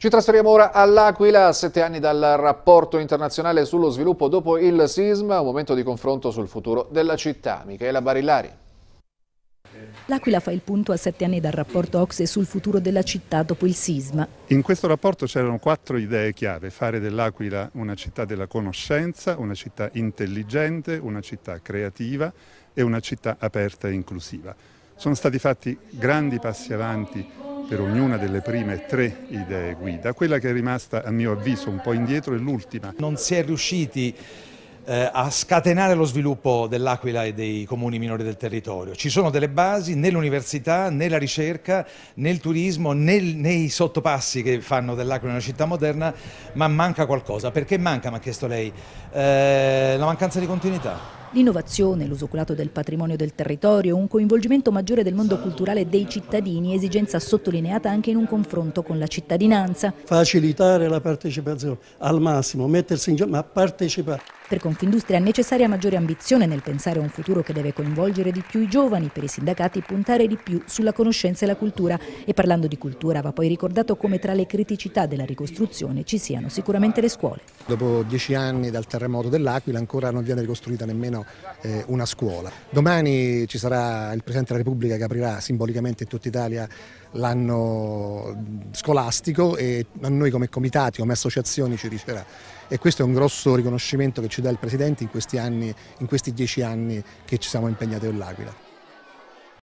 Ci trasferiamo ora all'Aquila, sette anni dal rapporto internazionale sullo sviluppo dopo il sisma, un momento di confronto sul futuro della città. Michela Barillari. L'Aquila fa il punto a sette anni dal rapporto Ocse sul futuro della città dopo il sisma. In questo rapporto c'erano quattro idee chiave, fare dell'Aquila una città della conoscenza, una città intelligente, una città creativa e una città aperta e inclusiva. Sono stati fatti grandi passi avanti per ognuna delle prime tre idee guida. Quella che è rimasta a mio avviso un po' indietro è l'ultima. Non si è riusciti eh, a scatenare lo sviluppo dell'Aquila e dei comuni minori del territorio. Ci sono delle basi nell'università, nella ricerca, nel turismo, nel, nei sottopassi che fanno dell'Aquila una città moderna, ma manca qualcosa. Perché manca, mi ha chiesto lei, eh, la mancanza di continuità. L'innovazione, l'uso culato del patrimonio del territorio, un coinvolgimento maggiore del mondo culturale dei cittadini, esigenza sottolineata anche in un confronto con la cittadinanza. Facilitare la partecipazione al massimo, mettersi in gioco, ma partecipare. Per Confindustria è necessaria maggiore ambizione nel pensare a un futuro che deve coinvolgere di più i giovani, per i sindacati puntare di più sulla conoscenza e la cultura e parlando di cultura va poi ricordato come tra le criticità della ricostruzione ci siano sicuramente le scuole. Dopo dieci anni dal terremoto dell'Aquila ancora non viene ricostruita nemmeno eh, una scuola. Domani ci sarà il Presidente della Repubblica che aprirà simbolicamente in tutta Italia l'anno mm, scolastico e a noi come comitati, come associazioni ci riceverà e questo è un grosso riconoscimento che ci dal Presidente in questi, anni, in questi dieci anni che ci siamo impegnati con l'Aquila.